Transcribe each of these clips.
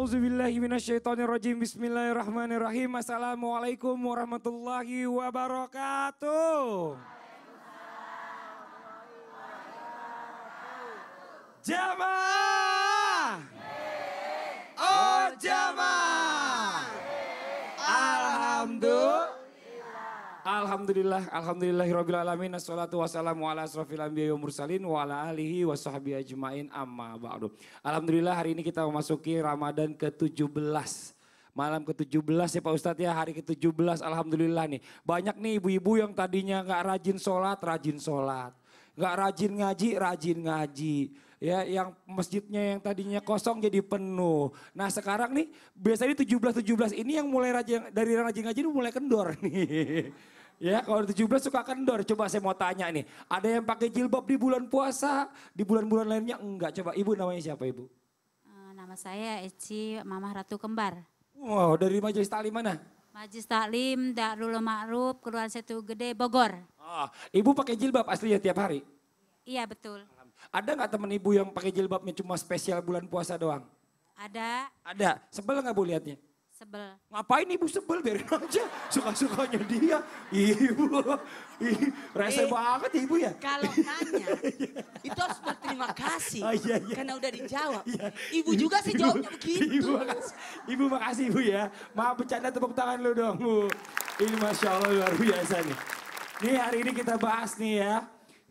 A'udzubillahiminasyaitonirrojim. Bismillahirrahmanirrahim. Assalamualaikum warahmatullahi wabarakatuh. Jamaah. Alhamdulillah, alhamdulillahirrabbilalamin, assalatu wassalamu ala asrofil anbiya wa mursalin, wa ala alihi wa sahbihi ajma'in amma ba'du. Alhamdulillah hari ini kita memasuki Ramadan ke-17. Malam ke-17 ya Pak Ustadz ya, hari ke-17 Alhamdulillah nih. Banyak nih ibu-ibu yang tadinya gak rajin sholat, rajin sholat. Gak rajin ngaji, rajin ngaji ya yang masjidnya yang tadinya kosong jadi penuh. Nah sekarang nih biasanya 17 17 ini yang mulai rajin dari rajin ngaji ini mulai kendor nih. Ya, kalau 17 suka kendor. Coba saya mau tanya nih, ada yang pakai jilbab di bulan puasa, di bulan-bulan lainnya enggak? Coba Ibu namanya siapa Ibu? Eh, nama saya Eci Mama Ratu Kembar. Wow, dari Majelis Taklim mana? Majelis Taklim Darul Ma'ruf, Kelurahan Setu Gede, Bogor. Oh, ibu pakai jilbab aslinya tiap hari? Iya, betul. Ada nggak teman ibu yang pakai jilbabnya cuma spesial bulan puasa doang? Ada. Ada. Sebel nggak bu liatnya? Sebel. Ngapain ibu sebel? Biarin aja. Suka-sukanya dia. Ibu. Rese eh, banget ibu ya. Kalau nanya, iya. itu harus berterima kasih. Oh, iya, iya. Karena udah dijawab. Iya. Ibu juga sih ibu, jawabnya begitu. Ibu makasih, ibu makasih ibu ya. Maaf bercanda tepuk tangan lu dong bu. Ini Masya Allah luar biasa nih. Nih hari ini kita bahas nih ya.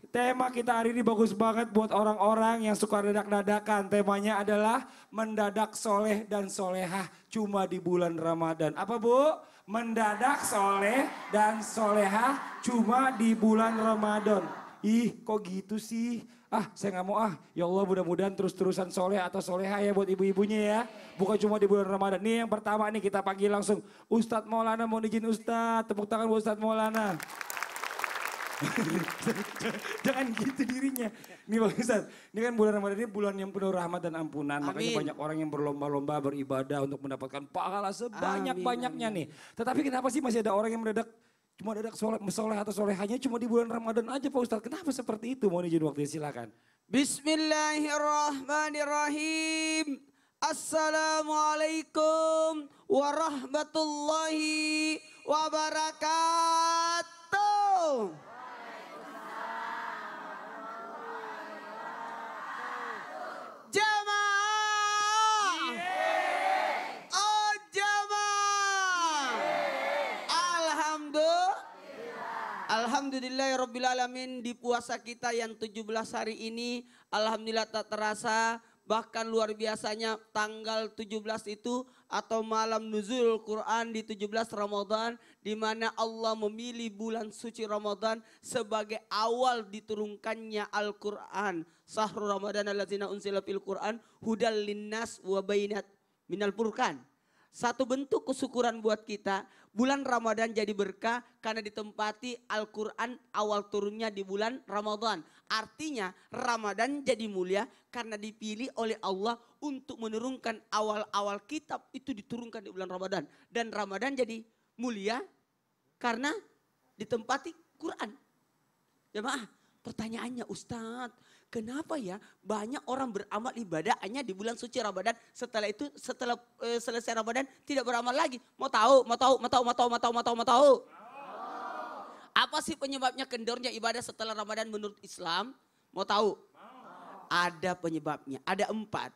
Tema kita hari ini bagus banget buat orang-orang yang suka dadak-dadakan. Temanya adalah mendadak soleh dan solehah cuma di bulan Ramadan. Apa bu? Mendadak soleh dan solehah cuma di bulan Ramadan. Ih kok gitu sih? Ah saya nggak mau ah. Ya Allah mudah-mudahan terus-terusan soleh atau soleha ya buat ibu-ibunya ya. Bukan cuma di bulan Ramadan. Nih yang pertama nih kita panggil langsung. Ustadz Maulana mau izin Ustadz. Tepuk tangan buat Ustadz Maulana. Jangan gitu dirinya. Nih Bang Ustaz, ini kan bulan Ramadan ini bulan yang penuh rahmat dan ampunan. Amin. Makanya banyak orang yang berlomba-lomba beribadah untuk mendapatkan pahala sebanyak-banyaknya nih. Tetapi kenapa sih masih ada orang yang mendadak cuma dadak soleh, soleh atau hanya cuma di bulan Ramadan aja Pak Ustadz. Kenapa seperti itu? Mohon izin waktu ya, silakan. Bismillahirrahmanirrahim. Assalamualaikum warahmatullahi wabarakatuh. Alamin di puasa kita yang 17 hari ini Alhamdulillah tak terasa bahkan luar biasanya tanggal 17 itu atau malam nuzul Quran di 17 Ramadan di mana Allah memilih bulan suci Ramadan sebagai awal diturunkannya Al-Qur'an. Sahur Ramadan allazina unzila fil Qur'an hudal linas wabainat bainat minal furqan satu bentuk kesyukuran buat kita. Bulan Ramadan jadi berkah karena ditempati Al-Quran awal turunnya di bulan Ramadan. Artinya Ramadan jadi mulia karena dipilih oleh Allah untuk menurunkan awal-awal kitab itu diturunkan di bulan Ramadan. Dan Ramadan jadi mulia karena ditempati Quran. Jemaah, pertanyaannya Ustadz, Kenapa ya banyak orang beramal ibadah hanya di bulan suci Ramadan. Setelah itu setelah e, selesai Ramadan tidak beramal lagi. Mau tahu, mau tahu, mau tahu, mau tahu, mau tahu, mau tahu, mau tahu. Apa sih penyebabnya kendornya ibadah setelah Ramadan menurut Islam? Mau tahu? Ada penyebabnya, ada empat.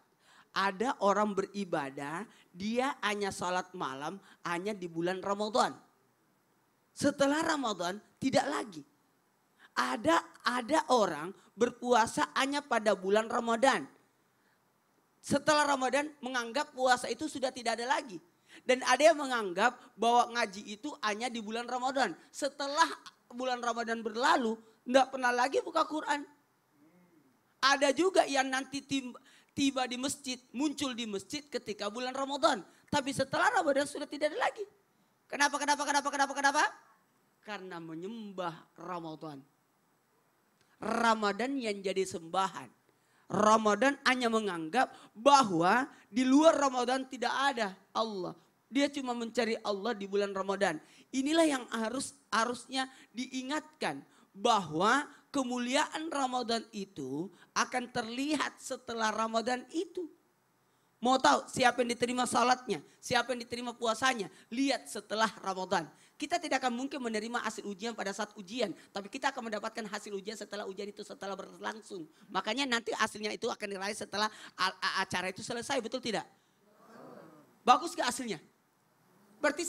Ada orang beribadah, dia hanya sholat malam, hanya di bulan Ramadan. Setelah Ramadan tidak lagi. Ada ada orang berpuasa hanya pada bulan Ramadan. Setelah Ramadan menganggap puasa itu sudah tidak ada lagi. Dan ada yang menganggap bahwa ngaji itu hanya di bulan Ramadan. Setelah bulan Ramadan berlalu, tidak pernah lagi buka Quran. Ada juga yang nanti tiba, tiba di masjid, muncul di masjid ketika bulan Ramadan. Tapi setelah Ramadan sudah tidak ada lagi. Kenapa, kenapa, kenapa, kenapa, kenapa? Karena menyembah Ramadan. Ramadan yang jadi sembahan. Ramadan hanya menganggap bahwa di luar Ramadan tidak ada Allah. Dia cuma mencari Allah di bulan Ramadan. Inilah yang harus harusnya diingatkan bahwa kemuliaan Ramadan itu akan terlihat setelah Ramadan itu. Mau tahu siapa yang diterima salatnya, siapa yang diterima puasanya, lihat setelah Ramadan. Kita tidak akan mungkin menerima hasil ujian pada saat ujian, tapi kita akan mendapatkan hasil ujian setelah ujian itu setelah berlangsung. Makanya nanti hasilnya itu akan diraih setelah acara itu selesai, betul tidak? Bagus gak hasilnya? Berarti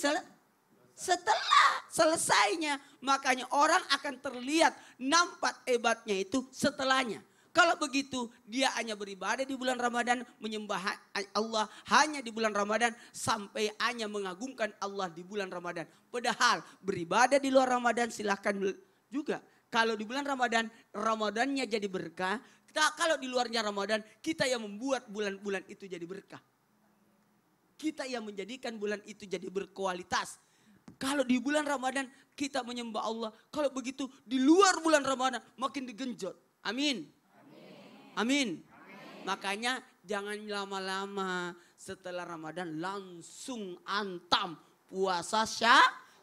setelah selesainya, makanya orang akan terlihat nampak hebatnya itu setelahnya. Kalau begitu dia hanya beribadah di bulan Ramadan, menyembah Allah hanya di bulan Ramadan sampai hanya mengagungkan Allah di bulan Ramadan. Padahal beribadah di luar Ramadan silahkan juga. Kalau di bulan Ramadan, Ramadannya jadi berkah. Kita, kalau di luarnya Ramadan, kita yang membuat bulan-bulan itu jadi berkah. Kita yang menjadikan bulan itu jadi berkualitas. Kalau di bulan Ramadan kita menyembah Allah. Kalau begitu di luar bulan Ramadan makin digenjot. Amin. Amin. Makanya jangan lama-lama setelah Ramadan langsung antam puasa sya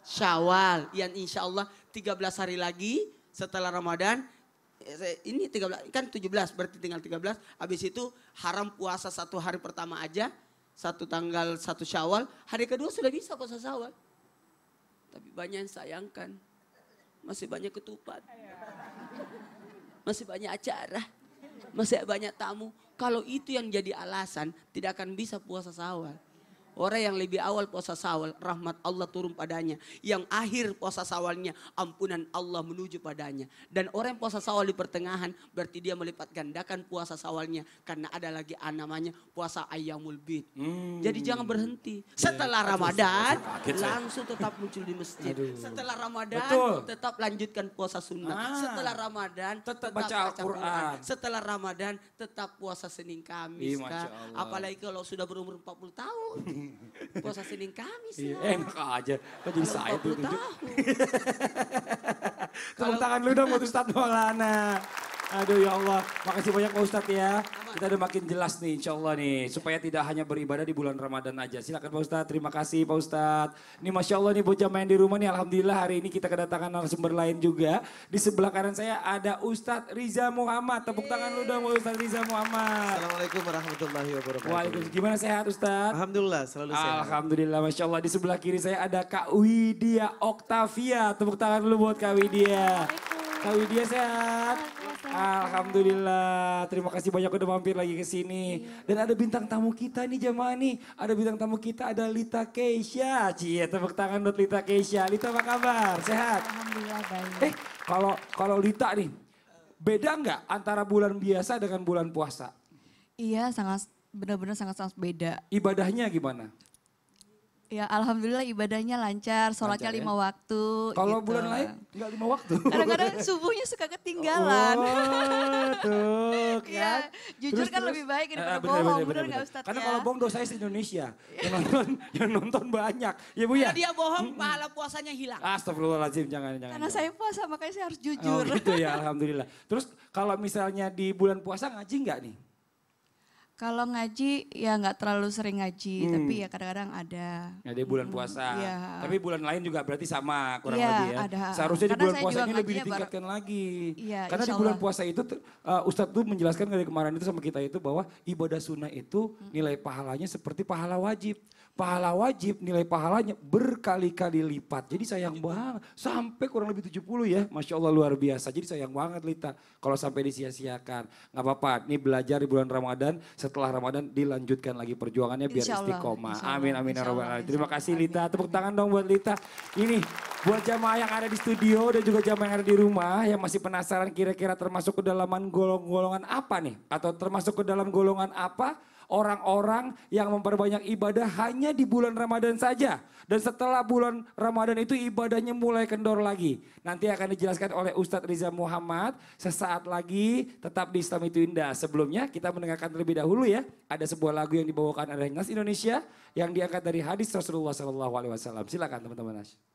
Syawal. Yang insya Allah 13 hari lagi setelah Ramadan eh, ini 13 kan 17 berarti tinggal 13 habis itu haram puasa satu hari pertama aja satu tanggal satu syawal hari kedua sudah bisa puasa syawal tapi banyak yang sayangkan masih banyak ketupat iya. masih banyak acara masih banyak tamu. Kalau itu yang jadi alasan, tidak akan bisa puasa sawal. Orang yang lebih awal puasa sawal, rahmat Allah turun padanya. Yang akhir puasa sawalnya, ampunan Allah menuju padanya. Dan orang yang puasa sawal di pertengahan, berarti dia melipat gandakan puasa sawalnya. Karena ada lagi namanya puasa ayamul bid. Hmm. Jadi jangan berhenti. Iya. Setelah Ramadan, langsung tetap muncul di masjid. Setelah Ramadan, tetap lanjutkan puasa sunnah. Ah. Setelah Ramadan, tetap, tetap baca Al-Quran. Setelah Ramadan, tetap puasa Senin Kamis. Apalagi kalau sudah berumur 40 tahun. Puasa Senin Kamis iya, lah. Enak aja, kan jadi saya tuh. Tepuk tangan lu dong buat Ustadz Maulana. Aduh ya Allah, makasih banyak Pak Ustadz ya. Kita udah makin jelas nih insya Allah nih. Supaya tidak hanya beribadah di bulan Ramadan aja. Silakan Pak Ustadz, terima kasih Pak Ustadz. Ini Masya Allah nih bocah main di rumah nih. Alhamdulillah hari ini kita kedatangan narasumber lain juga. Di sebelah kanan saya ada Ustadz Riza Muhammad. Tepuk tangan lu dong Ustadz Riza Muhammad. Assalamualaikum warahmatullahi wabarakatuh. Waalaikumsalam. Gimana sehat Ustadz? Alhamdulillah, selalu sehat. Alhamdulillah, Masya Allah. Di sebelah kiri saya ada Kak Widya Oktavia. Tepuk tangan dulu buat Kak Widya. Waalaikumsalam. Kak Widya ah, sehat. Alhamdulillah. Terima kasih banyak udah mampir lagi ke sini. Iya. Dan ada bintang tamu kita nih jemaah nih. Ada bintang tamu kita ada Lita Keisha. Cie, tepuk tangan buat Lita Keisha. Lita apa kabar? Sehat? Alhamdulillah baik. Eh, kalau kalau Lita nih, beda nggak antara bulan biasa dengan bulan puasa? Iya, sangat benar-benar sangat-sangat beda. Ibadahnya gimana? Ya alhamdulillah ibadahnya lancar, sholatnya lancar, ya. lima ya? waktu. Kalau gitu. bulan lain enggak lima waktu. Kadang-kadang subuhnya suka ketinggalan. Oh, tuh kan. Ya, jujur terus, kan terus. lebih baik daripada uh, bohong, bener, enggak Ustadz Karena ya? kalau bohong dosanya se-Indonesia. yang, nonton, yang nonton banyak. Ya Bu ya? Karena dia bohong pahala puasanya hilang. Astagfirullahaladzim, jangan, jangan. Karena jangan. saya puasa makanya saya harus oh, jujur. Oh gitu ya, alhamdulillah. Terus kalau misalnya di bulan puasa ngaji nggak nih? Kalau ngaji ya nggak terlalu sering ngaji, hmm. tapi ya kadang-kadang ada. Ada ya, bulan bulan hmm, puasa. ya. Tapi bulan lain juga berarti sama kurang ya, lebih ya. Ada. Seharusnya iya, Karena di bulan puasa ini lebih ditingkatkan bar... lagi. Ya, Karena di bulan puasa itu uh, Ustadz tuh menjelaskan dari kemarin itu sama kita itu bahwa ibadah sunnah itu hmm. nilai pahalanya seperti pahala wajib. Pahala wajib nilai pahalanya berkali-kali lipat. Jadi sayang banget sampai kurang lebih 70 ya. Masya Allah luar biasa. Jadi sayang banget Lita kalau sampai disia-siakan. Nggak apa-apa, ini belajar di bulan Ramadan setelah Ramadan dilanjutkan lagi perjuangannya biar istiqomah. Amin amin ya rabbal alamin. Terima kasih Lita. Tepuk tangan dong buat Lita. Ini buat jamaah yang ada di studio dan juga jamaah yang ada di rumah yang masih penasaran kira-kira termasuk ke dalaman golongan apa nih atau termasuk ke dalam golongan apa? orang-orang yang memperbanyak ibadah hanya di bulan Ramadan saja. Dan setelah bulan Ramadan itu ibadahnya mulai kendor lagi. Nanti akan dijelaskan oleh Ustadz Riza Muhammad sesaat lagi tetap di Islam itu indah. Sebelumnya kita mendengarkan terlebih dahulu ya. Ada sebuah lagu yang dibawakan oleh Nas Indonesia yang diangkat dari hadis Rasulullah SAW. Silakan teman-teman -teman.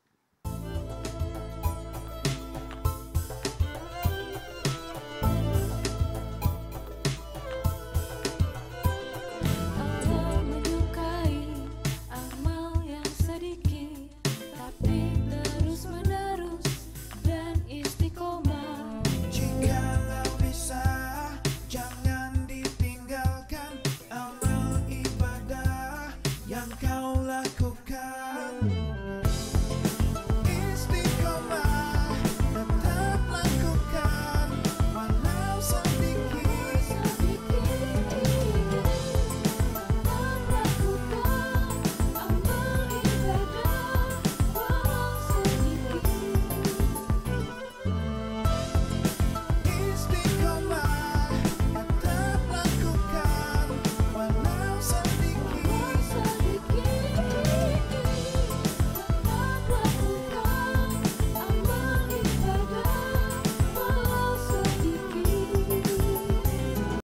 yang kau lakukan